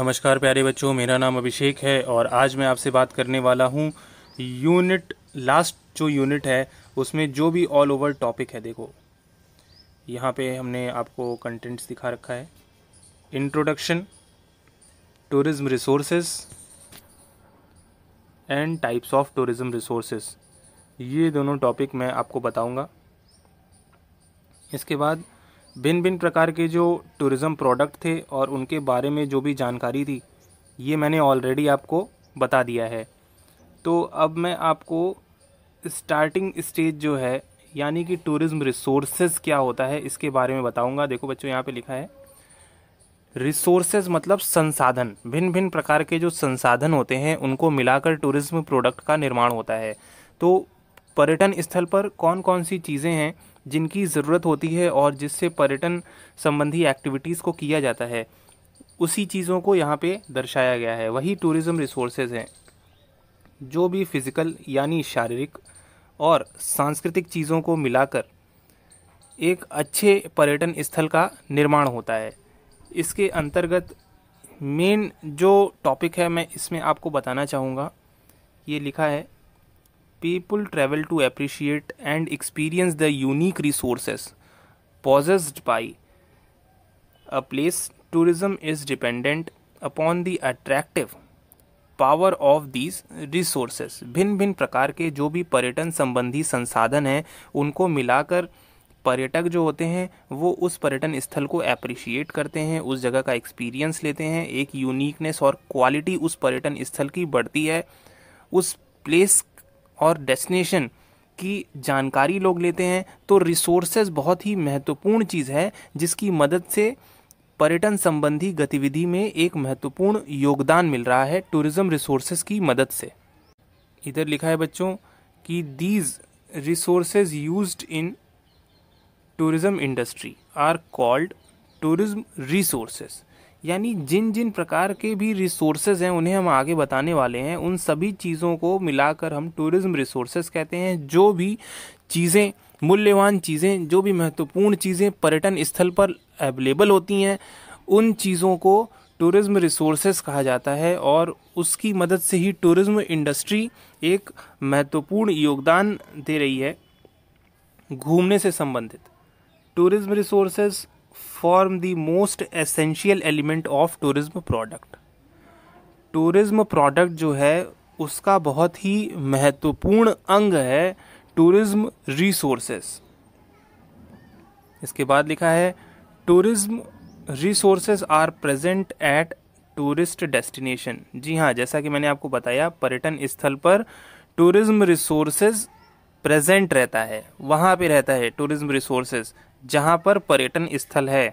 नमस्कार प्यारे बच्चों मेरा नाम अभिषेक है और आज मैं आपसे बात करने वाला हूँ यूनिट लास्ट जो यूनिट है उसमें जो भी ऑल ओवर टॉपिक है देखो यहाँ पे हमने आपको कंटेंट्स दिखा रखा है introduction tourism resources and types of tourism resources ये दोनों टॉपिक मैं आपको बताऊँगा इसके बाद भिन्न भिन्न प्रकार के जो टूरिज़म प्रोडक्ट थे और उनके बारे में जो भी जानकारी थी ये मैंने ऑलरेडी आपको बता दिया है तो अब मैं आपको स्टार्टिंग स्टेज जो है यानी कि टूरिज़्म रिसोर्सेज क्या होता है इसके बारे में बताऊंगा देखो बच्चों यहाँ पे लिखा है रिसोर्सेज मतलब संसाधन भिन्न भिन्न प्रकार के जो संसाधन होते हैं उनको मिलाकर टूरिज़्म प्रोडक्ट का निर्माण होता है तो पर्यटन स्थल पर कौन कौन सी चीज़ें हैं जिनकी ज़रूरत होती है और जिससे पर्यटन संबंधी एक्टिविटीज़ को किया जाता है उसी चीज़ों को यहाँ पे दर्शाया गया है वही टूरिज़्म रिसोर्सेज हैं जो भी फिज़िकल यानी शारीरिक और सांस्कृतिक चीज़ों को मिलाकर एक अच्छे पर्यटन स्थल का निर्माण होता है इसके अंतर्गत मेन जो टॉपिक है मैं इसमें आपको बताना चाहूँगा ये लिखा है people travel to appreciate and experience the unique resources possessed by a place. Tourism is dependent upon the attractive power of these resources भिन्न भिन्न प्रकार के जो भी पर्यटन संबंधी संसाधन हैं उनको मिलाकर पर्यटक जो होते हैं वो उस पर्यटन स्थल को अप्रिशिएट करते हैं उस जगह का एक्सपीरियंस लेते हैं एक यूनिकनेस और क्वालिटी उस पर्यटन स्थल की बढ़ती है उस प्लेस और डेस्टिनेशन की जानकारी लोग लेते हैं तो रिसोर्सेज बहुत ही महत्वपूर्ण चीज़ है जिसकी मदद से पर्यटन संबंधी गतिविधि में एक महत्वपूर्ण योगदान मिल रहा है टूरिज़्म रिसोर्सेज की मदद से इधर लिखा है बच्चों कि these resources use in tourism industry are called tourism resources यानी जिन जिन प्रकार के भी रिसोर्सेज हैं उन्हें हम आगे बताने वाले हैं उन सभी चीज़ों को मिलाकर हम टूरिज़्म रिसोर्सेज कहते हैं जो भी चीज़ें मूल्यवान चीज़ें जो भी महत्वपूर्ण चीज़ें पर्यटन स्थल पर अवेलेबल होती हैं उन चीज़ों को टूरिज़्म रिसोर्सेज कहा जाता है और उसकी मदद से ही टूरिज़्म इंडस्ट्री एक महत्वपूर्ण योगदान दे रही है घूमने से संबंधित tourism resources form the most essential element of tourism product tourism product जो है उसका बहुत ही महत्वपूर्ण अंग है टूरिज्म रिसोर्सेस इसके बाद लिखा है tourism resources are present at tourist destination जी हाँ जैसा कि मैंने आपको बताया पर्यटन स्थल पर टूरिज्म रिसोर्सेज प्रेजेंट रहता है वहाँ पे रहता है टूरिज्म रिसोर्सेज जहाँ पर पर्यटन स्थल है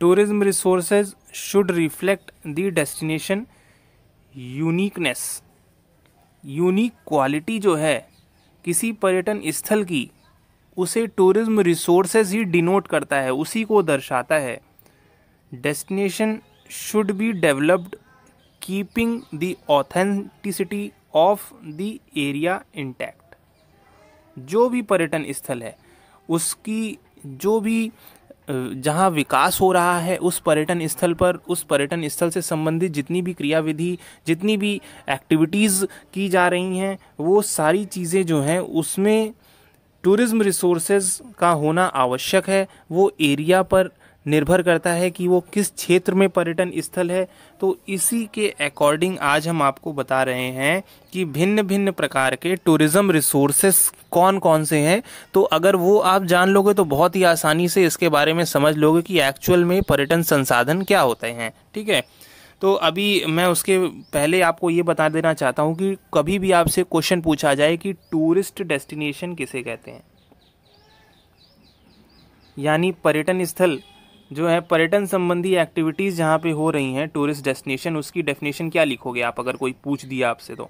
tourism resources should reflect the destination uniqueness unique quality जो है किसी पर्यटन स्थल की उसे टूरिज्म रिसोर्सेज ही डिनोट करता है उसी को दर्शाता है destination should be developed keeping the authenticity of the area intact जो भी पर्यटन स्थल है उसकी जो भी जहाँ विकास हो रहा है उस पर्यटन स्थल पर उस पर्यटन स्थल से संबंधित जितनी भी क्रियाविधि जितनी भी एक्टिविटीज़ की जा रही हैं वो सारी चीज़ें जो हैं उसमें टूरिज़्म रिसोर्सेज का होना आवश्यक है वो एरिया पर निर्भर करता है कि वो किस क्षेत्र में पर्यटन स्थल है तो इसी के अकॉर्डिंग आज हम आपको बता रहे हैं कि भिन्न भिन्न प्रकार के टूरिज़्म रिसोर्सेस कौन कौन से हैं तो अगर वो आप जान लोगे तो बहुत ही आसानी से इसके बारे में समझ लोगे कि एक्चुअल में पर्यटन संसाधन क्या होते हैं ठीक है तो अभी मैं उसके पहले आपको ये बता देना चाहता हूँ कि कभी भी आपसे क्वेश्चन पूछा जाए कि टूरिस्ट डेस्टिनेशन किसे कहते हैं यानी पर्यटन स्थल जो है पर्यटन संबंधी एक्टिविटीज़ जहाँ पे हो रही हैं टूरिस्ट डेस्टिनेशन उसकी डेफिनेशन क्या लिखोगे आप अगर कोई पूछ दिया आपसे तो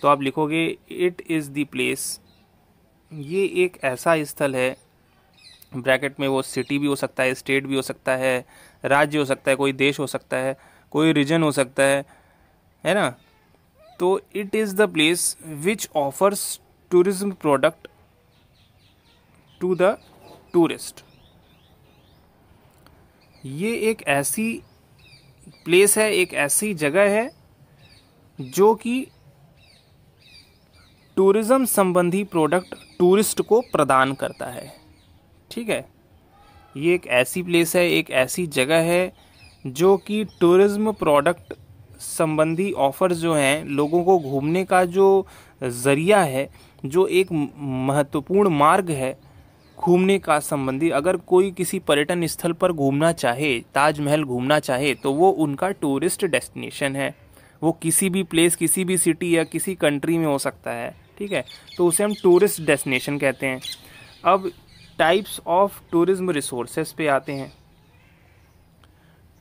तो आप लिखोगे इट इज़ दी प्लेस ये एक ऐसा स्थल है ब्रैकेट में वो सिटी भी हो सकता है स्टेट भी हो सकता है राज्य हो सकता है कोई देश हो सकता है कोई रीजन हो सकता है है ना तो it is the place which offers tourism product to the tourist ये एक ऐसी प्लेस है एक ऐसी जगह है जो कि टूरिज़्म संबंधी प्रोडक्ट टूरिस्ट को प्रदान करता है ठीक है ये एक ऐसी प्लेस है एक ऐसी जगह है जो कि टूरिज़्म प्रोडक्ट संबंधी ऑफ़र्स जो हैं लोगों को घूमने का जो ज़रिया है जो एक महत्वपूर्ण मार्ग है घूमने का संबंधी अगर कोई किसी पर्यटन स्थल पर घूमना चाहे ताजमहल घूमना चाहे तो वो उनका टूरिस्ट डेस्टिनेशन है वो किसी भी प्लेस किसी भी सिटी या किसी कंट्री में हो सकता है ठीक है तो उसे हम टूरिस्ट डेस्टिनेशन कहते हैं अब टाइप्स ऑफ टूरिज्म रिसोर्सेज पे आते हैं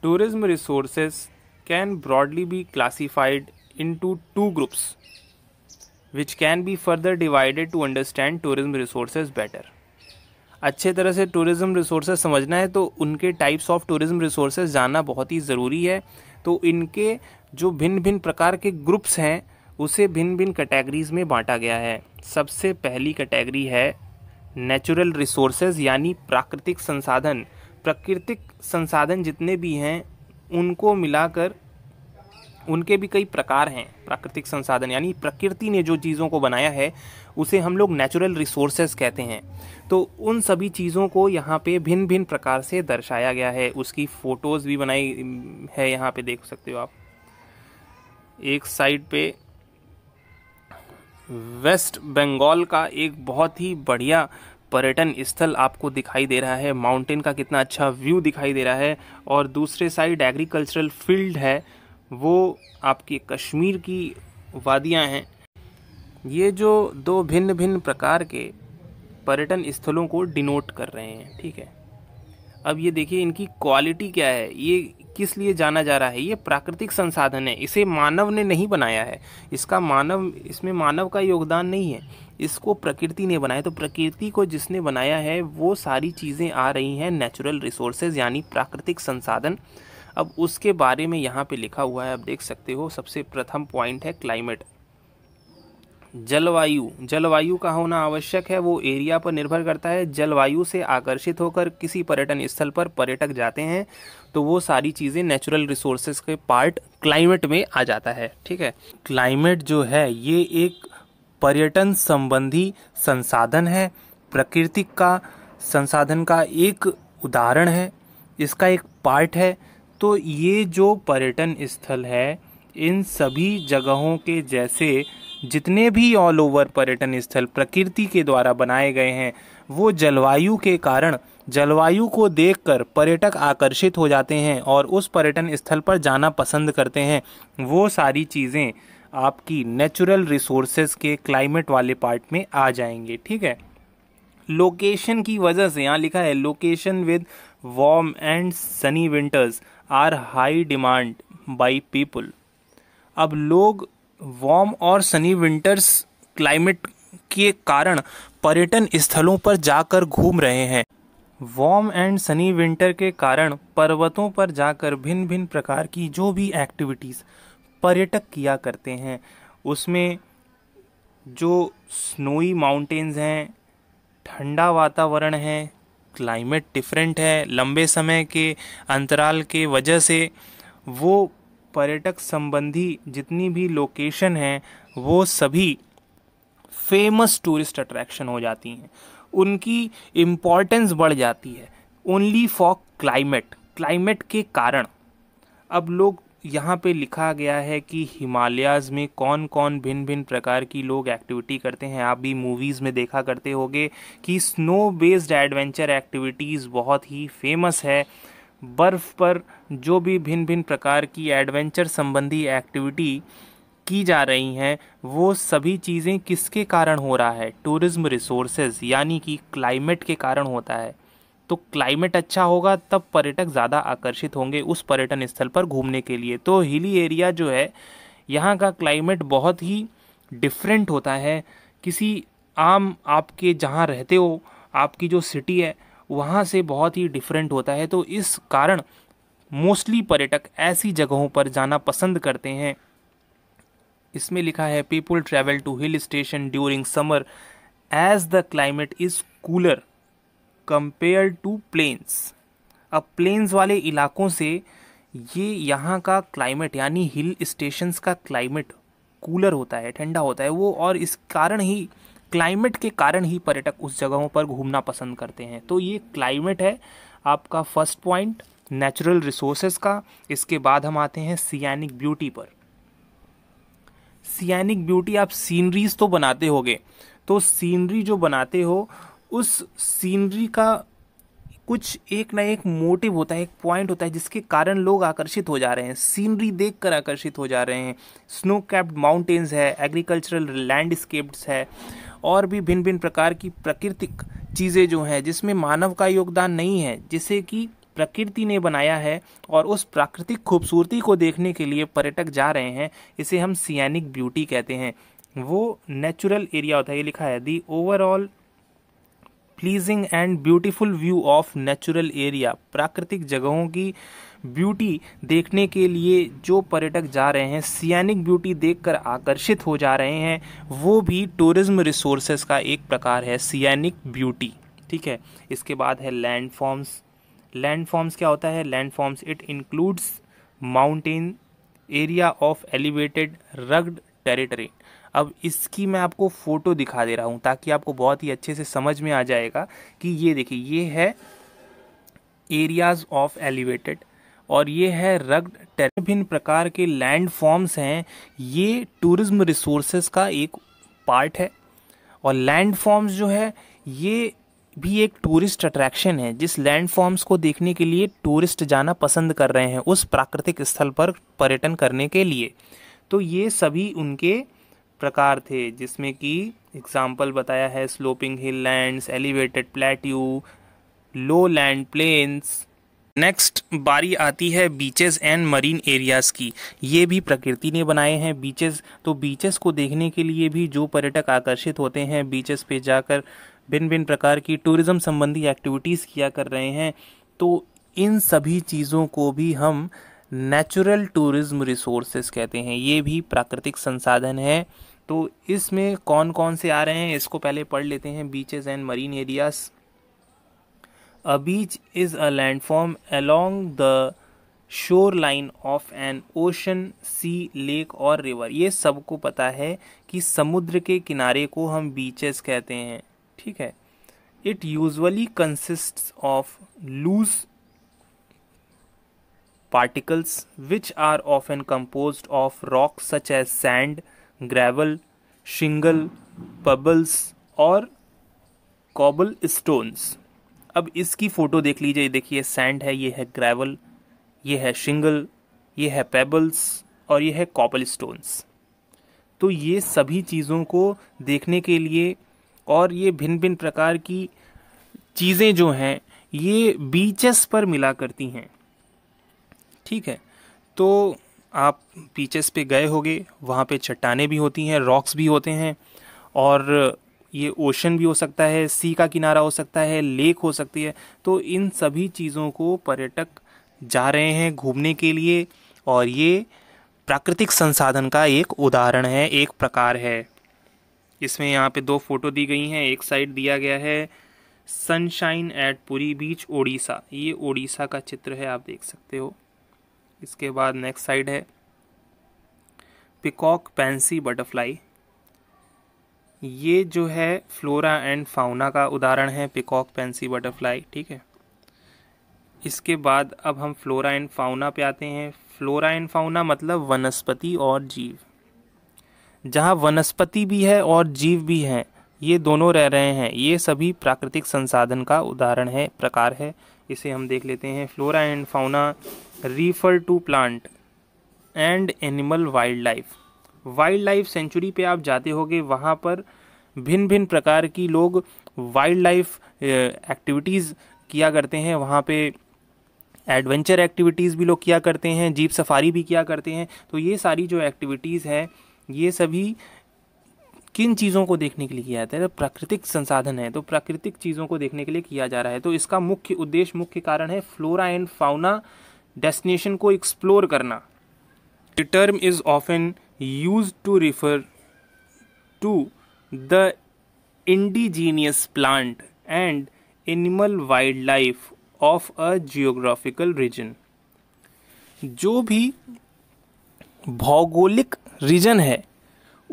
tourism can broadly be classified into two groups which can be further divided to understand tourism resources better अच्छे तरह से टूरिज़म रिसोर्सेज समझना है तो उनके टाइप्स ऑफ टूरिज़म रिसोर्सेज जानना बहुत ही ज़रूरी है तो इनके जो भिन्न भिन्न प्रकार के ग्रुप्स हैं उसे भिन्न भिन्न कैटेगरीज़ में बांटा गया है सबसे पहली कैटेगरी है नेचुरल रिसोर्सेज यानी प्राकृतिक संसाधन प्राकृतिक संसाधन जितने भी हैं उनको मिलाकर उनके भी कई प्रकार हैं प्राकृतिक संसाधन यानी प्रकृति ने जो चीज़ों को बनाया है उसे हम लोग नेचुरल रिसोर्सेज कहते हैं तो उन सभी चीज़ों को यहाँ पे भिन्न भिन्न प्रकार से दर्शाया गया है उसकी फ़ोटोज़ भी बनाई है यहाँ पे देख सकते हो आप एक साइड पे वेस्ट बंगाल का एक बहुत ही बढ़िया पर्यटन स्थल आपको दिखाई दे रहा है माउंटेन का कितना अच्छा व्यू दिखाई दे रहा है और दूसरे साइड एग्रीकल्चरल फील्ड है वो आपकी कश्मीर की वादियाँ हैं ये जो दो भिन्न भिन्न प्रकार के पर्यटन स्थलों को डिनोट कर रहे हैं ठीक है अब ये देखिए इनकी क्वालिटी क्या है ये किस लिए जाना जा रहा है ये प्राकृतिक संसाधन है इसे मानव ने नहीं बनाया है इसका मानव इसमें मानव का योगदान नहीं है इसको प्रकृति ने बनाया तो प्रकृति को जिसने बनाया है वो सारी चीज़ें आ रही हैं नेचुरल रिसोर्सेज यानी प्राकृतिक संसाधन अब उसके बारे में यहाँ पे लिखा हुआ है आप देख सकते हो सबसे प्रथम पॉइंट है क्लाइमेट जलवायु जलवायु का होना आवश्यक है वो एरिया पर निर्भर करता है जलवायु से आकर्षित होकर किसी पर्यटन स्थल पर पर्यटक जाते हैं तो वो सारी चीज़ें नेचुरल रिसोर्सेज के पार्ट क्लाइमेट में आ जाता है ठीक है क्लाइमेट जो है ये एक पर्यटन संबंधी संसाधन है प्रकृति का संसाधन का एक उदाहरण है इसका एक पार्ट है तो ये जो पर्यटन स्थल है इन सभी जगहों के जैसे जितने भी ऑल ओवर पर्यटन स्थल प्रकृति के द्वारा बनाए गए हैं वो जलवायु के कारण जलवायु को देखकर पर्यटक आकर्षित हो जाते हैं और उस पर्यटन स्थल पर जाना पसंद करते हैं वो सारी चीज़ें आपकी नेचुरल रिसोर्सेज के क्लाइमेट वाले पार्ट में आ जाएंगे ठीक है लोकेशन की वजह से यहाँ लिखा है location with warm and sunny winters are high demand by people अब लोग वार्म और सनी विंटर्स क्लाइमेट के कारण पर्यटन स्थलों पर जाकर घूम रहे हैं वार्म एंड सनी विंटर के कारण पर्वतों पर जाकर भिन्न भिन्न प्रकार की जो भी एक्टिविटीज़ पर्यटक किया करते हैं उसमें जो स्नोई माउंटेन्स हैं ठंडा वातावरण है क्लाइमेट डिफरेंट है लंबे समय के अंतराल के वजह से वो पर्यटक संबंधी जितनी भी लोकेशन हैं वो सभी फेमस टूरिस्ट अट्रैक्शन हो जाती हैं उनकी इम्पॉर्टेंस बढ़ जाती है ओनली फॉर क्लाइमेट क्लाइमेट के कारण अब लोग यहाँ पे लिखा गया है कि हिमालयाज़ में कौन कौन भिन्न भिन्न प्रकार की लोग एक्टिविटी करते हैं आप भी मूवीज़ में देखा करते होंगे कि स्नो बेस्ड एडवेंचर एक्टिविटीज़ बहुत ही फेमस है बर्फ़ पर जो भी भिन्न भिन्न प्रकार की एडवेंचर संबंधी एक्टिविटी की जा रही हैं वो सभी चीज़ें किसके कारण हो रहा है टूरिज़्म रिसोर्सेज यानी कि क्लाइमेट के कारण होता है तो क्लाइमेट अच्छा होगा तब पर्यटक ज़्यादा आकर्षित होंगे उस पर्यटन स्थल पर घूमने के लिए तो हिली एरिया जो है यहाँ का क्लाइमेट बहुत ही डिफरेंट होता है किसी आम आपके जहाँ रहते हो आपकी जो सिटी है वहाँ से बहुत ही डिफरेंट होता है तो इस कारण मोस्टली पर्यटक ऐसी जगहों पर जाना पसंद करते हैं इसमें लिखा है people travel to hill station during summer as the climate is cooler compare to plains अब प्लेन्स वाले इलाकों से ये यहाँ का क्लाइमेट यानी हिल स्टेशंस का क्लाइमेट कूलर होता है ठंडा होता है वो और इस कारण ही क्लाइमेट के कारण ही पर्यटक उस जगहों पर घूमना पसंद करते हैं तो ये क्लाइमेट है आपका फर्स्ट पॉइंट नेचुरल रिसोर्सेज का इसके बाद हम आते हैं सियानिक ब्यूटी पर सियानिक ब्यूटी आप सीनरीज तो बनाते होगे तो सीनरी जो बनाते हो उस सीनरी का कुछ एक ना एक मोटिव होता है एक पॉइंट होता है जिसके कारण लोग आकर्षित हो जा रहे हैं सीनरी देखकर आकर्षित हो जा रहे हैं स्नो कैप्ड माउंटेन्स है एग्रीकल्चरल लैंडस्केप्स है और भी भिन्न भिन्न प्रकार की प्राकृतिक चीज़ें जो हैं जिसमें मानव का योगदान नहीं है जिसे कि प्रकृति ने बनाया है और उस प्राकृतिक खूबसूरती को देखने के लिए पर्यटक जा रहे हैं इसे हम सियानिक ब्यूटी कहते हैं वो नेचुरल एरिया होता है ये लिखा है the overall pleasing and beautiful view of natural area प्राकृतिक जगहों की ब्यूटी देखने के लिए जो पर्यटक जा रहे हैं सियानिक ब्यूटी देखकर आकर्षित हो जा रहे हैं वो भी टूरिज्म रिसोर्सेज का एक प्रकार है सियानिक ब्यूटी ठीक है इसके बाद है लैंड फॉर्म्स लैंड फॉर्म्स क्या होता है land forms it includes mountain area of elevated rugged territory अब इसकी मैं आपको फ़ोटो दिखा दे रहा हूँ ताकि आपको बहुत ही अच्छे से समझ में आ जाएगा कि ये देखिए ये है एरियाज़ ऑफ एलिवेटेड और ये है रग्ड टेर भिन्न प्रकार के लैंड फॉर्म्स हैं ये टूरिज्म रिसोर्सेज का एक पार्ट है और लैंड फॉर्म्स जो है ये भी एक टूरिस्ट अट्रैक्शन है जिस लैंड फॉर्म्स को देखने के लिए टूरिस्ट जाना पसंद कर रहे हैं उस प्राकृतिक स्थल पर पर्यटन करने के लिए तो ये सभी उनके प्रकार थे जिसमें कि एग्जाम्पल बताया है sloping hill land elevated plateau low land plains next बारी आती है बीचेस एंड मरीन एरियाज़ की ये भी प्रकृति ने बनाए हैं बीचेस तो बीचेस को देखने के लिए भी जो पर्यटक आकर्षित होते हैं बीचेस पे जाकर भिन्न भिन्न प्रकार की टूरिज़्म संबंधी एक्टिविटीज़ किया कर रहे हैं तो इन सभी चीज़ों को भी हम नेचुरल टूरिज़्म रिसोर्सेस कहते हैं ये भी प्राकृतिक संसाधन है तो इसमें कौन कौन से आ रहे हैं इसको पहले पढ़ लेते हैं beaches and marine areas a beach is a landform along the shore line of an ocean sea lake और रिवर ये सबको पता है कि समुद्र के किनारे को हम बीचेस कहते हैं ठीक है it usually consist of loose particles which are of an compose of rock such as sand gravel shingle pebbles और कॉबल स्टोन्स अब इसकी फ़ोटो देख लीजिए देखिए सैंड है ये है ग्रेवल ये है शिंगल ये है पेबल्स और ये है कॉपल स्टोन्स तो ये सभी चीज़ों को देखने के लिए और ये भिन्न भिन्न प्रकार की चीज़ें जो हैं ये बीचेस पर मिला करती हैं ठीक है तो आप बीचेस पे गए होगे वहाँ पे चट्टाने भी होती हैं रॉक्स भी होते हैं और ये ओशन भी हो सकता है सी का किनारा हो सकता है लेक हो सकती है तो इन सभी चीज़ों को पर्यटक जा रहे हैं घूमने के लिए और ये प्राकृतिक संसाधन का एक उदाहरण है एक प्रकार है इसमें यहाँ पे दो फोटो दी गई हैं एक साइड दिया गया है sunshine at Puri beach Odisha ये ओडिशा का चित्र है आप देख सकते हो इसके बाद नेक्स्ट साइड है पिकॉक पैंसी बटरफ्लाई ये जो है फ्लोरा एंड फाउना का उदाहरण है पिकॉक पेंसी बटरफ्लाई ठीक है इसके बाद अब हम फ्लोरा एंड फाउना पे आते हैं फ्लोरा एंड फाउना मतलब वनस्पति और जीव जहाँ वनस्पति भी है और जीव भी हैं ये दोनों रह रहे हैं ये सभी प्राकृतिक संसाधन का उदाहरण है प्रकार है इसे हम देख लेते हैं flora and fauna refer to plant and animal wild life wild life sanctuary पे आप जाते होगे वहाँ पर भिन्न भिन्न प्रकार की लोग वाइल्ड लाइफ एक्टिविटीज़ किया करते हैं वहाँ पे एडवेंचर एक्टिविटीज़ भी लोग किया करते हैं जीप सफारी भी किया करते हैं तो ये सारी जो एक्टिविटीज़ हैं ये सभी किन चीज़ों को देखने के लिए किया जाता है तो प्राकृतिक संसाधन है तो प्राकृतिक चीज़ों को देखने के लिए किया जा रहा है तो इसका मुख्य उद्देश्य मुख्य कारण है फ्लोरा एंड फाउना डेस्टिनेशन को एक्सप्लोर करना the term is often use to refer to the indigenous plant and animal wild life of a geographical region जो भी भौगोलिक रीजन है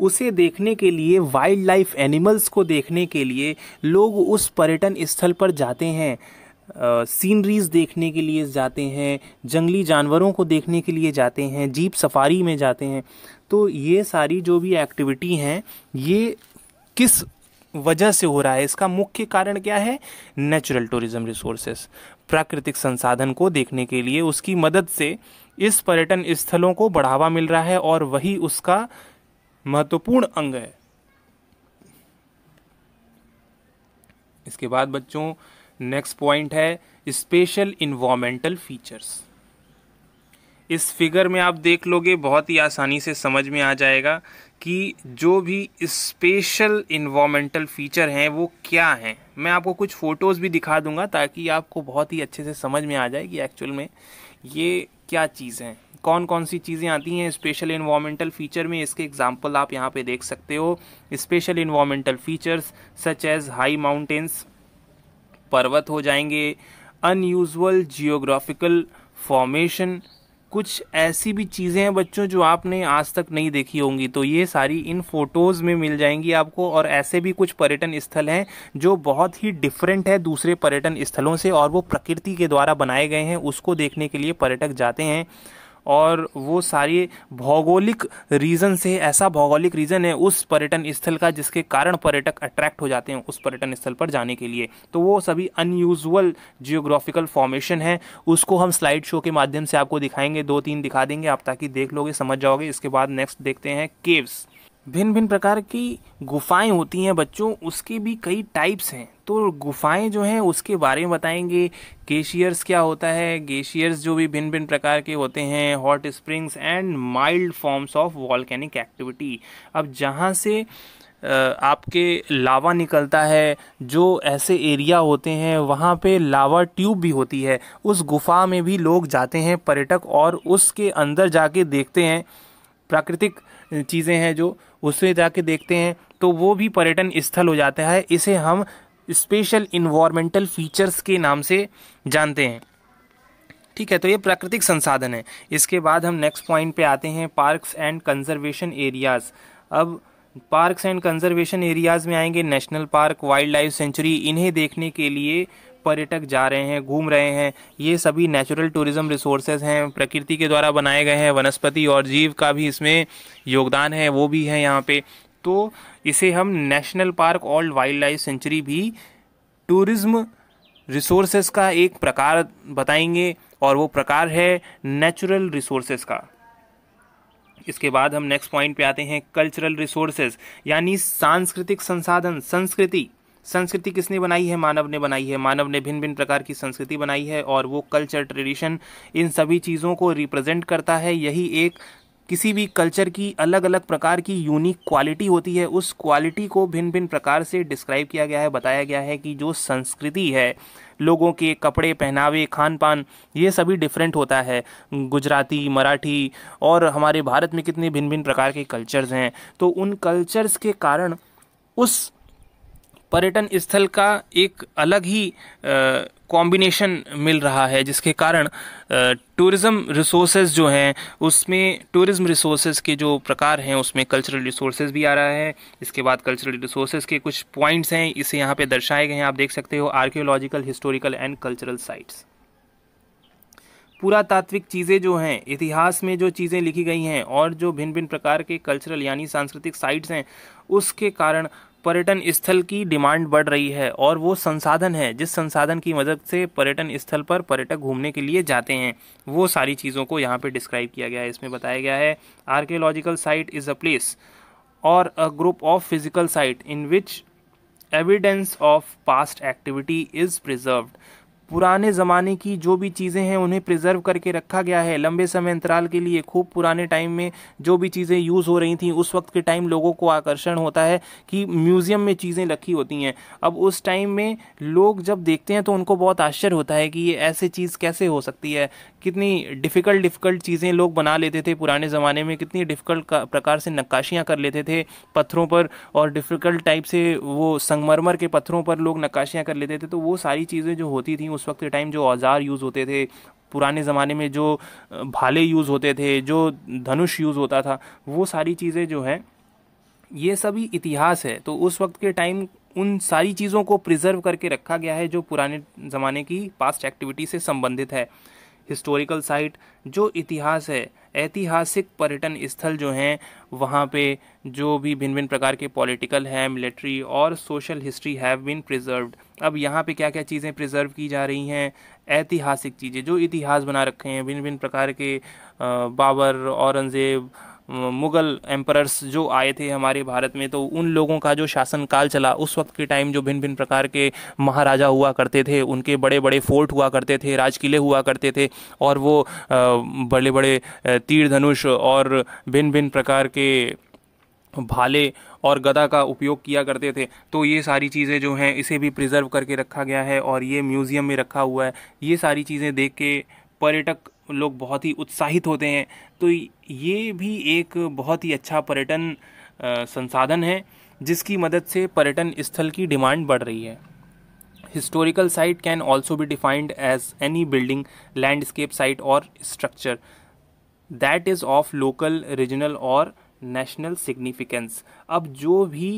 उसे देखने के लिए वाइल्ड लाइफ एनिमल्स को देखने के लिए लोग उस पर्यटन स्थल पर जाते हैं सीनरीज uh, देखने के लिए जाते हैं जंगली जानवरों को देखने के लिए जाते हैं जीप सफारी में जाते हैं तो ये सारी जो भी एक्टिविटी हैं ये किस वजह से हो रहा है इसका मुख्य कारण क्या है नेचुरल टूरिज्म रिसोर्सेस प्राकृतिक संसाधन को देखने के लिए उसकी मदद से इस पर्यटन स्थलों को बढ़ावा मिल रहा है और वही उसका महत्वपूर्ण अंग है इसके बाद बच्चों नेक्स्ट पॉइंट है स्पेशल इन्वामेंटल फीचर्स इस फिगर में आप देख लोगे बहुत ही आसानी से समझ में आ जाएगा कि जो भी स्पेशल इन्वामेंटल फीचर हैं वो क्या हैं मैं आपको कुछ फ़ोटोज़ भी दिखा दूंगा ताकि आपको बहुत ही अच्छे से समझ में आ जाए कि एक्चुअल में ये क्या चीज़ें कौन कौन सी चीज़ें आती हैं स्पेशल इन्वामेंटल फ़ीचर में इसके एग्जाम्पल आप यहाँ पे देख सकते हो special environmental features such as high mountains पर्वत हो जाएंगे अनयूजल जियोग्राफिकल फॉर्मेशन कुछ ऐसी भी चीज़ें हैं बच्चों जो आपने आज तक नहीं देखी होंगी तो ये सारी इन फोटोज़ में मिल जाएंगी आपको और ऐसे भी कुछ पर्यटन स्थल हैं जो बहुत ही डिफरेंट है दूसरे पर्यटन स्थलों से और वो प्रकृति के द्वारा बनाए गए हैं उसको देखने के लिए पर्यटक जाते हैं और वो सारी भौगोलिक रीज़न से ऐसा भौगोलिक रीज़न है उस पर्यटन स्थल का जिसके कारण पर्यटक अट्रैक्ट हो जाते हैं उस पर्यटन स्थल पर जाने के लिए तो वो सभी अनयूजल जियोग्राफिकल फॉर्मेशन है उसको हम स्लाइड शो के माध्यम से आपको दिखाएंगे दो तीन दिखा देंगे आप ताकि देख लोगे समझ जाओगे इसके बाद नेक्स्ट देखते हैं केव्स भिन्न भिन्न प्रकार की गुफाएं होती हैं बच्चों उसके भी कई टाइप्स हैं तो गुफाएं जो हैं उसके बारे में बताएंगे गेशियर्स क्या होता है गेशियर्स जो भी भिन्न भिन्न प्रकार के होते हैं hot springs and mild forms of volcanic activity अब जहाँ से आपके लावा निकलता है जो ऐसे एरिया होते हैं वहाँ पे लावा ट्यूब भी होती है उस गुफा में भी लोग जाते हैं पर्यटक और उसके अंदर जाके देखते हैं प्राकृतिक चीज़ें हैं जो उससे जाके देखते हैं तो वो भी पर्यटन स्थल हो जाता है इसे हम स्पेशल इन्वामेंटल फीचर्स के नाम से जानते हैं ठीक है तो ये प्राकृतिक संसाधन है इसके बाद हम नेक्स्ट पॉइंट पे आते हैं पार्क्स एंड कंजर्वेशन एरियाज़ अब पार्क्स एंड कंजर्वेशन एरियाज़ में आएंगे national park wild life sanctuary इन्हें देखने के लिए पर्यटक जा रहे हैं घूम रहे हैं ये सभी नेचुरल टूरिज्म रिसोर्सेज हैं प्रकृति के द्वारा बनाए गए हैं वनस्पति और जीव का भी इसमें योगदान है वो भी है यहाँ पे तो इसे हम national park old wild life sanctuary भी टूरिज्म रिसोर्सेज का एक प्रकार बताएंगे और वो प्रकार है नेचुरल रिसोर्सेज का इसके बाद हम नेक्स्ट पॉइंट पे आते हैं कल्चरल रिसोर्सेज यानी सांस्कृतिक संसाधन संस्कृति संस्कृति किसने बनाई है मानव ने बनाई है मानव ने भिन्न भिन्न प्रकार की संस्कृति बनाई है और वो कल्चर ट्रेडिशन इन सभी चीज़ों को रिप्रेजेंट करता है यही एक किसी भी कल्चर की अलग अलग प्रकार की यूनिक क्वालिटी होती है उस क्वालिटी को भिन्न भिन्न प्रकार से डिस्क्राइब किया गया है बताया गया है कि जो संस्कृति है लोगों के कपड़े पहनावे खान पान ये सभी डिफरेंट होता है गुजराती मराठी और हमारे भारत में कितने भिन्न भिन्न प्रकार के कल्चर्स हैं तो उन कल्चर्स के कारण उस पर्यटन स्थल का एक अलग ही कॉम्बिनेशन मिल रहा है जिसके कारण टूरिज़्म रिसोर्सेज जो हैं उसमें टूरिज़्म रिसोर्सेज के जो प्रकार हैं उसमें कल्चरल रिसोर्सेज भी आ रहा है इसके बाद कल्चरल रिसोर्सेज के कुछ पॉइंट्स हैं इसे यहाँ पे दर्शाए गए हैं आप देख सकते हो archaeological historical and cultural sites पुरातात्विक चीज़ें जो हैं इतिहास में जो चीज़ें लिखी गई हैं और जो भिन्न भिन्न प्रकार के कल्चरल यानी सांस्कृतिक साइट्स हैं उसके कारण पर्यटन स्थल की डिमांड बढ़ रही है और वो संसाधन है जिस संसाधन की मदद से पर्यटन स्थल पर पर्यटक घूमने के लिए जाते हैं वो सारी चीज़ों को यहाँ पे डिस्क्राइब किया गया है इसमें बताया गया है archaeological site is a place और a group of physical site in which evidence of past activity is preserved पुराने ज़माने की जो भी चीज़ें हैं उन्हें प्रिजर्व करके रखा गया है लंबे समय अंतराल के लिए खूब पुराने टाइम में जो भी चीज़ें यूज़ हो रही थी उस वक्त के टाइम लोगों को आकर्षण होता है कि म्यूज़ियम में चीज़ें रखी होती हैं अब उस टाइम में लोग जब देखते हैं तो उनको बहुत आश्चर्य होता है कि ये ऐसी चीज़ कैसे हो सकती है कितनी डिफ़िकल्ट डिफ़िकल्ट चीज़ें लोग बना लेते थे पुराने ज़माने में कितनी डिफ़िकल्ट प्रकार से नक्काशियाँ कर लेते थे पत्थरों पर और डिफ़िकल्ट टाइप से वो संगमरमर के पत्थरों पर लोग नक्काशियाँ कर लेते थे तो वो सारी चीज़ें जो होती थी उस वक्त के टाइम जो औज़ार यूज़ होते थे पुराने ज़माने में जो भाले यूज़ होते थे जो धनुष यूज़ होता था वो सारी चीज़ें जो हैं ये सभी इतिहास है तो उस वक्त के टाइम उन सारी चीज़ों को प्रिजर्व करके रखा गया है जो पुराने ज़माने की पास्ट एक्टिविटी से संबंधित है हिस्टोरिकल साइट जो इतिहास है ऐतिहासिक पर्यटन स्थल जो हैं वहाँ पे जो भी भिन्न भिन्न प्रकार के पॉलिटिकल हैं मिलिट्री और social history have been preserved अब यहाँ पे क्या क्या चीज़ें प्रिजर्व की जा रही हैं ऐतिहासिक चीज़ें जो इतिहास बना रखे हैं भिन्न भिन्न प्रकार के बाबर औरंगज़ेब मुग़ल एम्परर्स जो आए थे हमारे भारत में तो उन लोगों का जो शासनकाल चला उस वक्त के टाइम जो भिन्न भिन्न प्रकार के महाराजा हुआ करते थे उनके बड़े बड़े फोर्ट हुआ करते थे राजकिले हुआ करते थे और वो बड़े बड़े तीर धनुष और भिन्न भिन्न प्रकार के भाले और गदा का उपयोग किया करते थे तो ये सारी चीज़ें जो हैं इसे भी प्रिजर्व करके रखा गया है और ये म्यूज़ियम में रखा हुआ है ये सारी चीज़ें देख के पर्यटक लोग बहुत ही उत्साहित होते हैं तो ये भी एक बहुत ही अच्छा पर्यटन संसाधन है जिसकी मदद से पर्यटन स्थल की डिमांड बढ़ रही है historical site can also be defined as any building landscape site और structure that is of local regional और नेशनल सिग्निफिकेंस अब जो भी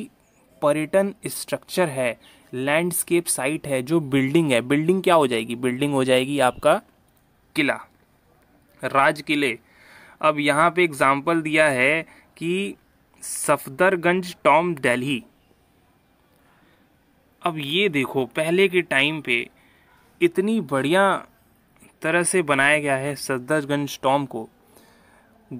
पर्यटन स्ट्रक्चर है लैंडस्केप साइट है जो बिल्डिंग है बिल्डिंग क्या हो जाएगी बिल्डिंग हो जाएगी आपका किला राज किले अब यहाँ पे एग्ज़ाम्पल दिया है कि सफदरगंज टॉम दिल्ली अब ये देखो पहले के टाइम पे इतनी बढ़िया तरह से बनाया गया है सफदरगंज टॉम को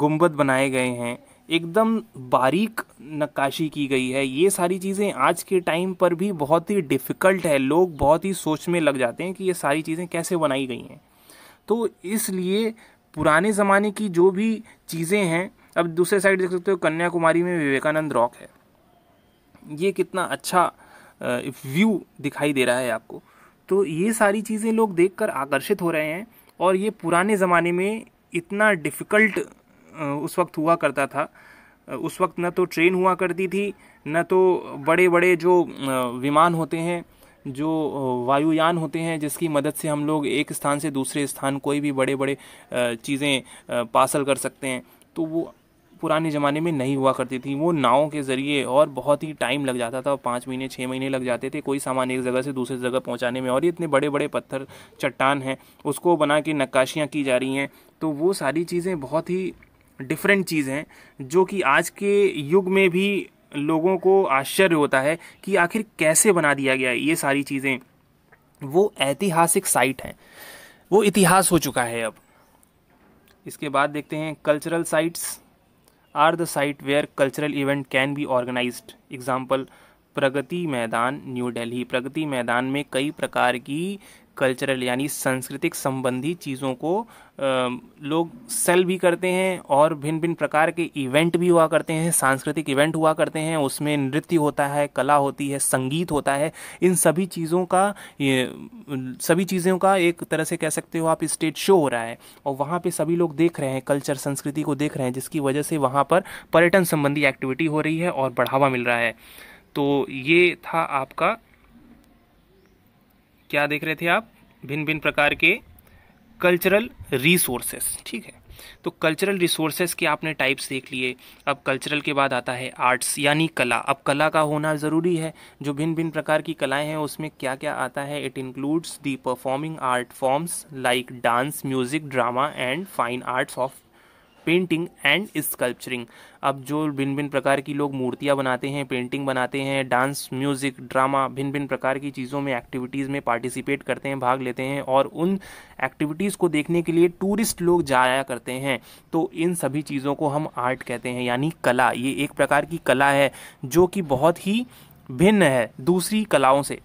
गुम्बद बनाए गए हैं एकदम बारीक नक्काशी की गई है ये सारी चीज़ें आज के टाइम पर भी बहुत ही डिफ़िकल्ट है लोग बहुत ही सोच में लग जाते हैं कि ये सारी चीज़ें कैसे बनाई गई हैं तो इसलिए पुराने ज़माने की जो भी चीज़ें हैं अब दूसरे साइड देख सकते हो कन्याकुमारी में विवेकानंद रॉक है ये कितना अच्छा व्यू दिखाई दे रहा है आपको तो ये सारी चीज़ें लोग देखकर आकर्षित हो रहे हैं और ये पुराने ज़माने में इतना डिफ़िकल्ट उस वक्त हुआ करता था उस वक्त न तो ट्रेन हुआ करती थी न तो बड़े बड़े जो विमान होते हैं जो वायुयान होते हैं जिसकी मदद से हम लोग एक स्थान से दूसरे स्थान कोई भी बड़े बड़े चीज़ें पार्सल कर सकते हैं तो वो पुराने ज़माने में नहीं हुआ करती थी वो नावों के ज़रिए और बहुत ही टाइम लग जाता था पाँच महीने छः महीने लग जाते थे कोई सामान एक जगह से दूसरी जगह पहुंचाने में और ये इतने बड़े बड़े पत्थर चट्टान हैं उसको बना के नक्काशियाँ की जा रही हैं तो वो सारी चीज़ें बहुत ही डिफरेंट चीज़ हैं जो कि आज के युग में भी लोगों को आश्चर्य होता है कि आखिर कैसे बना दिया गया ये सारी चीज़ें वो ऐतिहासिक साइट हैं वो इतिहास हो चुका है अब इसके बाद देखते हैं cultural sites are the site where cultural event can be organise example Pragati Maidan New Delhi प्रगति मैदान में कई प्रकार की कल्चरल यानी सांस्कृतिक संबंधी चीज़ों को लोग सेल भी करते हैं और भिन्न भिन्न प्रकार के इवेंट भी हुआ करते हैं सांस्कृतिक इवेंट हुआ करते हैं उसमें नृत्य होता है कला होती है संगीत होता है इन सभी चीज़ों का सभी चीज़ों का एक तरह से कह सकते हो आप स्टेज शो हो रहा है और वहाँ पे सभी लोग देख रहे हैं कल्चर संस्कृति को देख रहे हैं जिसकी वजह से वहाँ पर पर्यटन संबंधी एक्टिविटी हो रही है और बढ़ावा मिल रहा है तो ये था आपका क्या देख रहे थे आप भिन्न भिन्न प्रकार के कल्चरल रिसोर्सेस ठीक है तो कल्चरल रिसोर्सेज के आपने टाइप्स देख लिए अब कल्चरल के बाद आता है आर्ट्स यानी कला अब कला का होना ज़रूरी है जो भिन्न भिन्न प्रकार की कलाएं हैं उसमें क्या क्या आता है it includes the performing art forms like dance music drama and fine arts of painting and sculpturing अब जो भिन्न भिन्न प्रकार की लोग मूर्तियाँ बनाते हैं पेंटिंग बनाते हैं डांस म्यूज़िक ड्रामा भिन्न भिन्न प्रकार की चीज़ों में एक्टिविटीज़ में पार्टिसिपेट करते हैं भाग लेते हैं और उन एक्टिविटीज़ को देखने के लिए टूरिस्ट लोग जाया करते हैं तो इन सभी चीज़ों को हम आर्ट कहते हैं यानी कला ये एक प्रकार की कला है जो कि बहुत ही भिन्न है दूसरी कलाओं से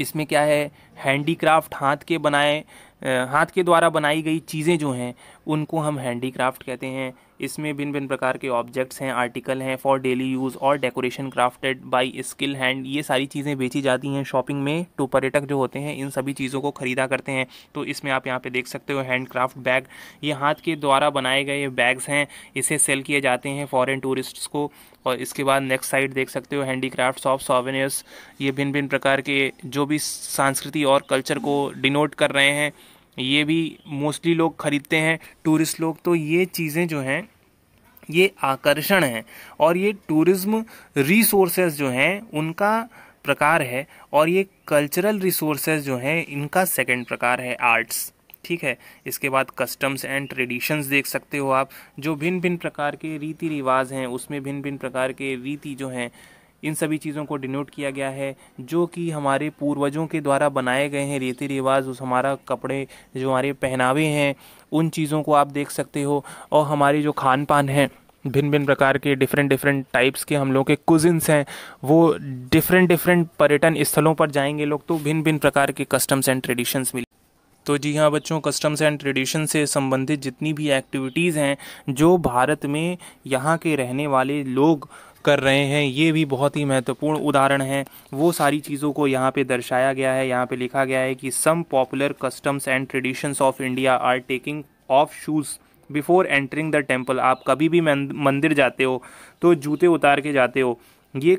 इसमें क्या है हैंडीक्राफ्ट हाथ के बनाए हाथ के द्वारा बनाई गई चीज़ें जो हैं उनको हम हैंडीक्राफ्ट कहते हैं इसमें भिन्न भिन्न प्रकार के ऑब्जेक्ट्स हैं आर्टिकल हैं फॉर डेली यूज़ और decoration crafted by skill hand ये सारी चीज़ें बेची जाती हैं शॉपिंग में तो पर्यटक जो होते हैं इन सभी चीज़ों को ख़रीदा करते हैं तो इसमें आप यहाँ पे देख सकते हो हैंड क्राफ्ट बैग ये हाथ के द्वारा बनाए गए बैग्स हैं इसे सेल किए जाते हैं फॉरन टूरिस्ट्स को और इसके बाद नेक्स्ट साइड देख सकते हो हैंडी क्राफ्ट ऑफ सॉवेनियर्स ये भिन्न भिन्न प्रकार के जो भी संस्कृति और कल्चर को डिनोट कर रहे हैं ये भी मोस्टली लोग ख़रीदते हैं टूरिस्ट लोग तो ये चीज़ें जो हैं ये आकर्षण हैं और ये टूरिज्म रिसोर्सेज जो हैं उनका प्रकार है और ये कल्चरल रिसोर्सेज जो हैं इनका सेकंड प्रकार है आर्ट्स ठीक है इसके बाद कस्टम्स एंड ट्रेडिशंस देख सकते हो आप जो भिन्न भिन्न प्रकार के रीति रिवाज हैं उसमें भिन्न भिन्न प्रकार के रीति जो हैं इन सभी चीज़ों को डिनोट किया गया है जो कि हमारे पूर्वजों के द्वारा बनाए गए हैं रीति रिवाज उस हमारा कपड़े जो हमारे पहनावे हैं उन चीज़ों को आप देख सकते हो और हमारे जो खान पान हैं भिन्न भिन्न प्रकार के डिफरेंट डिफरेंट टाइप्स के हम लोग के कुजिन्स हैं वो डिफरेंट डिफरेंट पर्यटन स्थलों पर जाएंगे लोग तो भिन्न भिन्न प्रकार के कस्टम्स एंड ट्रेडिशंस मिले तो जी हाँ बच्चों कस्टम्स एंड ट्रेडिशन से संबंधित जितनी भी एक्टिविटीज़ हैं जो भारत में यहाँ के रहने वाले लोग कर रहे हैं ये भी बहुत ही महत्वपूर्ण उदाहरण है वो सारी चीज़ों को यहाँ पे दर्शाया गया है यहाँ पे लिखा गया है कि some popular customs and traditions of India are taking off shoes before entering the temple आप कभी भी मंदिर जाते हो तो जूते उतार के जाते हो ये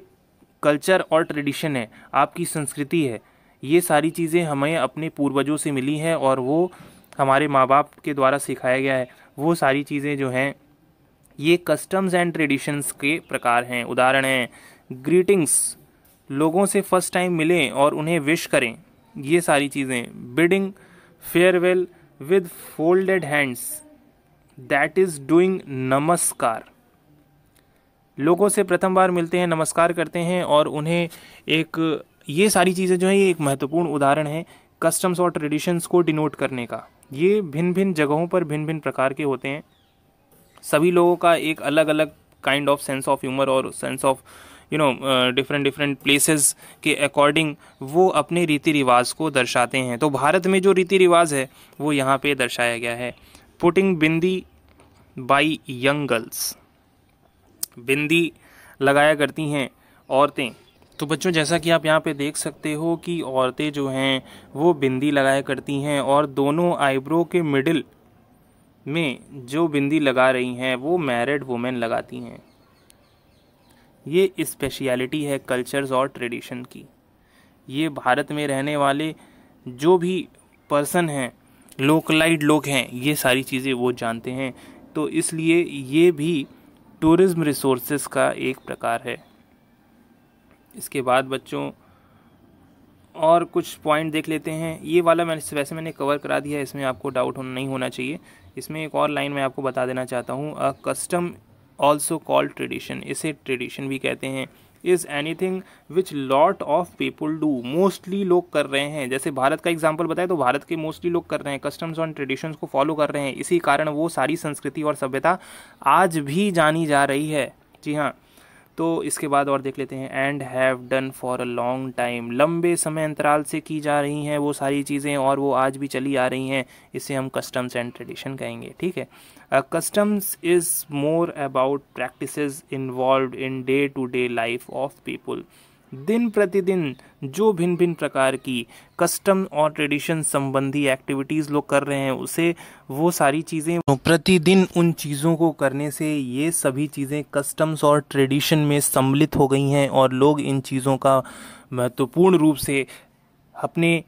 कल्चर और ट्रेडिशन है आपकी संस्कृति है ये सारी चीज़ें हमें अपने पूर्वजों से मिली हैं और वो हमारे माँ बाप के द्वारा सिखाया गया है वो सारी चीज़ें जो हैं ये कस्टम्स एंड ट्रेडिशंस के प्रकार हैं उदाहरण हैं ग्रीटिंग्स लोगों से फर्स्ट टाइम मिलें और उन्हें विश करें ये सारी चीज़ें bidding farewell with folded hands that is doing namaskar लोगों से प्रथम बार मिलते हैं नमस्कार करते हैं और उन्हें एक ये सारी चीज़ें जो हैं ये एक महत्वपूर्ण उदाहरण है कस्टम्स और ट्रेडिशंस को डिनोट करने का ये भिन्न भिन्न जगहों पर भिन्न भिन्न प्रकार के होते हैं सभी लोगों का एक अलग अलग kind of sense of humour और sense of you know different different places के अकॉर्डिंग वो अपने रीति रिवाज को दर्शाते हैं तो भारत में जो रीति रिवाज है वो यहाँ पे दर्शाया गया है putting bindi by young girls bindi लगाया करती हैं औरतें तो बच्चों जैसा कि आप यहाँ पे देख सकते हो कि औरतें जो हैं वो बिंदी लगाया करती हैं और दोनों आईब्रो के मिडिल में जो बिंदी लगा रही हैं वो मैरिड वुमेन लगाती हैं ये स्पेशलिटी है कल्चर्स और ट्रेडिशन की ये भारत में रहने वाले जो भी पर्सन हैं लोकलाइड लोग हैं ये सारी चीज़ें वो जानते हैं तो इसलिए ये भी टूरिज़्म रिसोर्स का एक प्रकार है इसके बाद बच्चों और कुछ पॉइंट देख लेते हैं ये वाला मैंने वैसे मैंने कवर करा दिया इसमें आपको डाउट नहीं होना चाहिए इसमें एक और लाइन मैं आपको बता देना चाहता हूँ a custom also called tradition इसे ट्रेडिशन भी कहते हैं is anything which lot of people do mostly लोग कर रहे हैं जैसे भारत का एग्जाम्पल बताए तो भारत के मोस्टली लोग कर रहे हैं कस्टम्स और ट्रेडिशंस को फॉलो कर रहे हैं इसी कारण वो सारी संस्कृति और सभ्यता आज भी जानी जा रही है जी हाँ तो इसके बाद और देख लेते हैं and have done for a long time लंबे समय अंतराल से की जा रही हैं वो सारी चीज़ें और वो आज भी चली आ रही हैं इसे हम कस्टम्स एंड ट्रेडिशन कहेंगे ठीक है customs is more about practice involve in day to day life of people दिन प्रतिदिन जो भिन्न भिन्न प्रकार की कस्टम और ट्रेडिशन संबंधी एक्टिविटीज़ लोग कर रहे हैं उसे वो सारी चीज़ें तो प्रतिदिन उन चीज़ों को करने से ये सभी चीज़ें कस्टम्स और ट्रेडिशन में सम्मिलित हो गई हैं और लोग इन चीज़ों का महत्वपूर्ण रूप से अपने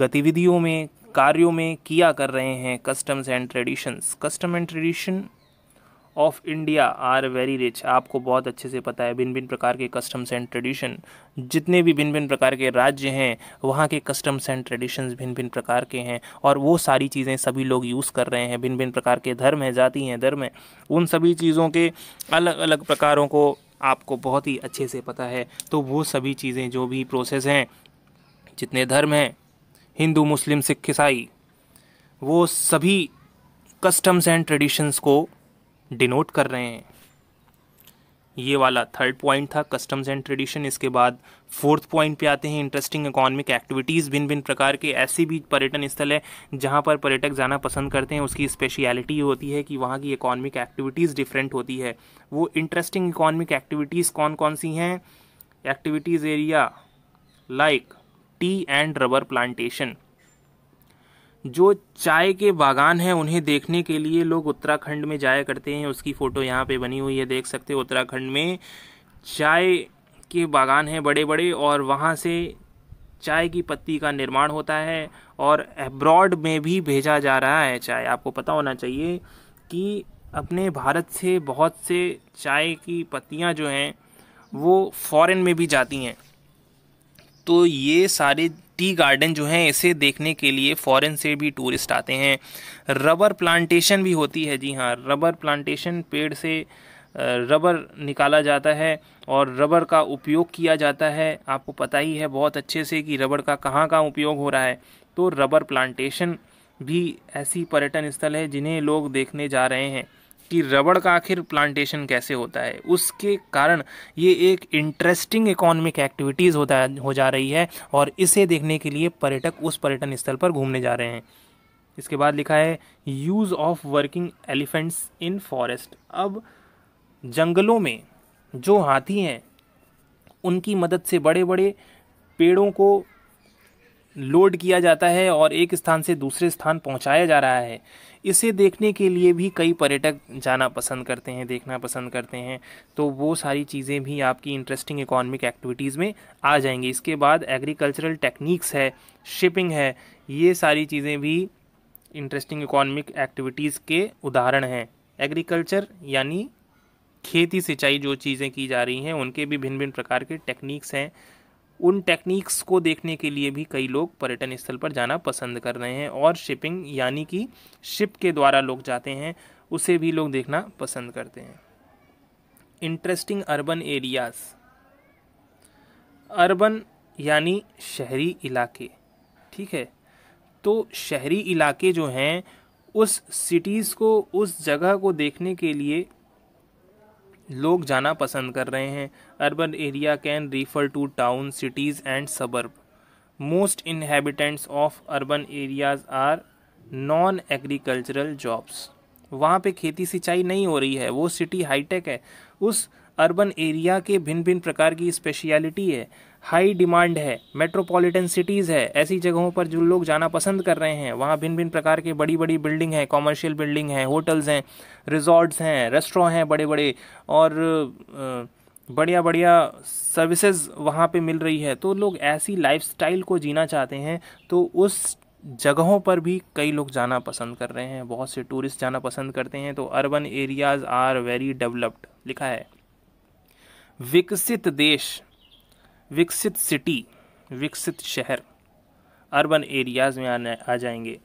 गतिविधियों में कार्यों में किया कर रहे हैं customs and traditions custom and tradition of India are very rich आपको बहुत अच्छे से पता है भिन्न भिन्न प्रकार के कस्टम्स एंड ट्रेडिशन जितने भी भिन्न भिन्न प्रकार के राज्य हैं वहाँ के कस्टम्स एंड ट्रेडिशंस भिन्न भिन्न प्रकार के हैं और वो सारी चीज़ें सभी लोग यूज़ कर रहे हैं भिन्न भिन्न प्रकार के धर्म हैं जाति हैं धर्म हैं उन सभी चीज़ों के अलग अलग प्रकारों को आपको बहुत ही अच्छे से पता है तो वो सभी चीज़ें जो भी प्रोसेस हैं जितने धर्म हैं हिंदू मुस्लिम सिख ईसाई वो सभी कस्टम्स एंड ट्रेडिशंस को डिनोट कर रहे हैं ये वाला थर्ड पॉइंट था कस्टम्स एंड ट्रेडिशन इसके बाद फोर्थ पॉइंट पे आते हैं इंटरेस्टिंग इकोनॉमिक एक्टिविटीज़ भिन्न भिन्न प्रकार के ऐसे भी पर्यटन स्थल है जहाँ पर पर्यटक जाना पसंद करते हैं उसकी स्पेशलिटी होती है कि वहाँ की इकोनॉमिक एक्टिविटीज़ डिफरेंट होती है वो इंटरेस्टिंग इकोनॉमिक एक्टिविटीज़ कौन कौन सी हैं activities area like tea and rubber plantation जो चाय के बागान हैं उन्हें देखने के लिए लोग उत्तराखंड में जाया करते हैं उसकी फ़ोटो यहाँ पे बनी हुई है देख सकते हो उत्तराखंड में चाय के बागान हैं बड़े बड़े और वहाँ से चाय की पत्ती का निर्माण होता है और एब्रॉड में भी भेजा जा रहा है चाय आपको पता होना चाहिए कि अपने भारत से बहुत से चाय की पत्तियाँ जो हैं वो फॉरेन में भी जाती हैं तो ये सारे टी गार्डन जो हैं इसे देखने के लिए फॉरेन से भी टूरिस्ट आते हैं रबर प्लांटेशन भी होती है जी हाँ रबर प्लांटेशन पेड़ से रबर निकाला जाता है और रबर का उपयोग किया जाता है आपको पता ही है बहुत अच्छे से कि रबर का कहाँ कहाँ उपयोग हो रहा है तो रबर प्लांटेशन भी ऐसी पर्यटन स्थल है जिन्हें लोग देखने जा रहे हैं कि रबड़ का आखिर प्लांटेशन कैसे होता है उसके कारण ये एक इंटरेस्टिंग इकोनॉमिक एक्टिविटीज़ होता हो जा रही है और इसे देखने के लिए पर्यटक उस पर्यटन स्थल पर घूमने जा रहे हैं इसके बाद लिखा है use of working elephants in forest अब जंगलों में जो हाथी हैं उनकी मदद से बड़े बड़े पेड़ों को लोड किया जाता है और एक स्थान से दूसरे स्थान पहुंचाया जा रहा है इसे देखने के लिए भी कई पर्यटक जाना पसंद करते हैं देखना पसंद करते हैं तो वो सारी चीज़ें भी आपकी इंटरेस्टिंग इकोनॉमिक एक्टिविटीज़ में आ जाएंगी इसके बाद एग्रीकल्चरल टेक्निक्स है शिपिंग है ये सारी चीज़ें भी इंटरेस्टिंग इकोनॉमिक एक्टिविटीज़ के उदाहरण हैं एग्रीकल्चर यानी खेती सिंचाई जो चीज़ें की जा रही हैं उनके भी भिन्न भिन्न प्रकार के टेक्निक्स हैं उन टेक्निक्स को देखने के लिए भी कई लोग पर्यटन स्थल पर जाना पसंद कर रहे हैं और शिपिंग यानी कि शिप के द्वारा लोग जाते हैं उसे भी लोग देखना पसंद करते हैं इंटरेस्टिंग अर्बन एरियाज अर्बन यानी शहरी इलाके ठीक है तो शहरी इलाके जो हैं उस सिटीज़ को उस जगह को देखने के लिए लोग जाना पसंद कर रहे हैं urban area can refer to town cities and suburb most inhabitants of urban areas are non agricultural jobs वहाँ पे खेती सिंचाई नहीं हो रही है वो सिटी हाईटेक है उस अर्बन एरिया के भिन्न भिन्न प्रकार की स्पेशलिटी है हाई डिमांड है मेट्रोपॉलिटन सिटीज़ है ऐसी जगहों पर जो लोग जाना पसंद कर रहे हैं वहाँ भिन्न भिन्न प्रकार के बड़ी बड़ी बिल्डिंग हैं कॉमर्शियल बिल्डिंग हैं होटल्स हैं रिजॉर्ट्स हैं रेस्टोरेंट हैं बड़े बड़े और बढ़िया बढ़िया सर्विसेज वहाँ पे मिल रही है तो लोग ऐसी लाइफस्टाइल को जीना चाहते हैं तो उस जगहों पर भी कई लोग जाना पसंद कर रहे हैं बहुत से टूरिस्ट जाना पसंद करते हैं तो urban areas are very developed लिखा है विकसित देश विकसित सिटी विकसित शहर अर्बन एरियाज़ में आने आ जाएंगे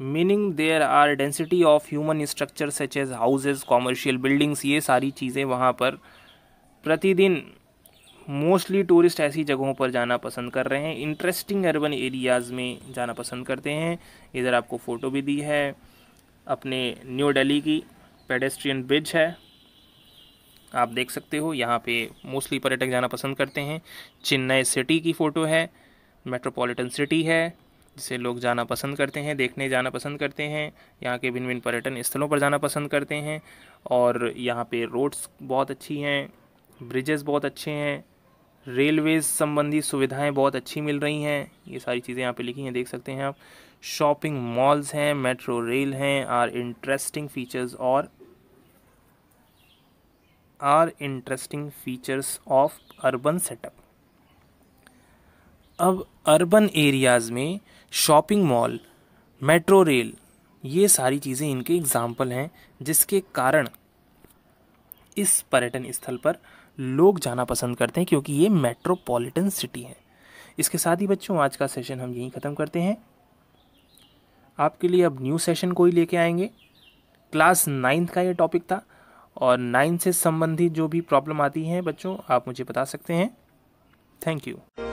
meaning there are density of human structure such as houses commercial buildings ये सारी चीज़ें वहाँ पर प्रतिदिन मोस्टली टूरिस्ट ऐसी जगहों पर जाना पसंद कर रहे हैं इंटरेस्टिंग अर्बन एरियाज़ में जाना पसंद करते हैं इधर आपको फ़ोटो भी दी है अपने न्यू दिल्ली की पेडेस्ट्रियन ब्रिज है आप देख सकते हो यहाँ पे मोस्टली पर्यटक जाना पसंद करते हैं चेन्नई सिटी की फ़ोटो है मेट्रोपॉलिटन सिटी है जिसे लोग जाना पसंद करते हैं देखने जाना पसंद करते हैं यहाँ के भिन्न भिन्न पर्यटन स्थलों पर जाना पसंद करते हैं और यहाँ पे रोड्स बहुत अच्छी हैं ब्रिजेस बहुत अच्छे हैं रेलवेज संबंधी सुविधाएं बहुत अच्छी मिल रही हैं ये सारी चीज़ें यहाँ पे लिखी हैं देख सकते हैं आप शॉपिंग मॉल्स हैं मेट्रो रेल हैं आर इंटरेस्टिंग फीचर्स और are interesting features of urban setup अब अर्बन एरियाज़ में शॉपिंग मॉल मेट्रो रेल ये सारी चीज़ें इनके एग्ज़ाम्पल हैं जिसके कारण इस पर्यटन स्थल पर लोग जाना पसंद करते हैं क्योंकि ये मेट्रोपॉलिटन सिटी है इसके साथ ही बच्चों आज का सेशन हम यहीं ख़त्म करते हैं आपके लिए अब न्यू सेशन को ही लेके आएंगे क्लास नाइन्थ का ये टॉपिक था और नाइन से संबंधित जो भी प्रॉब्लम आती हैं बच्चों आप मुझे बता सकते हैं थैंक यू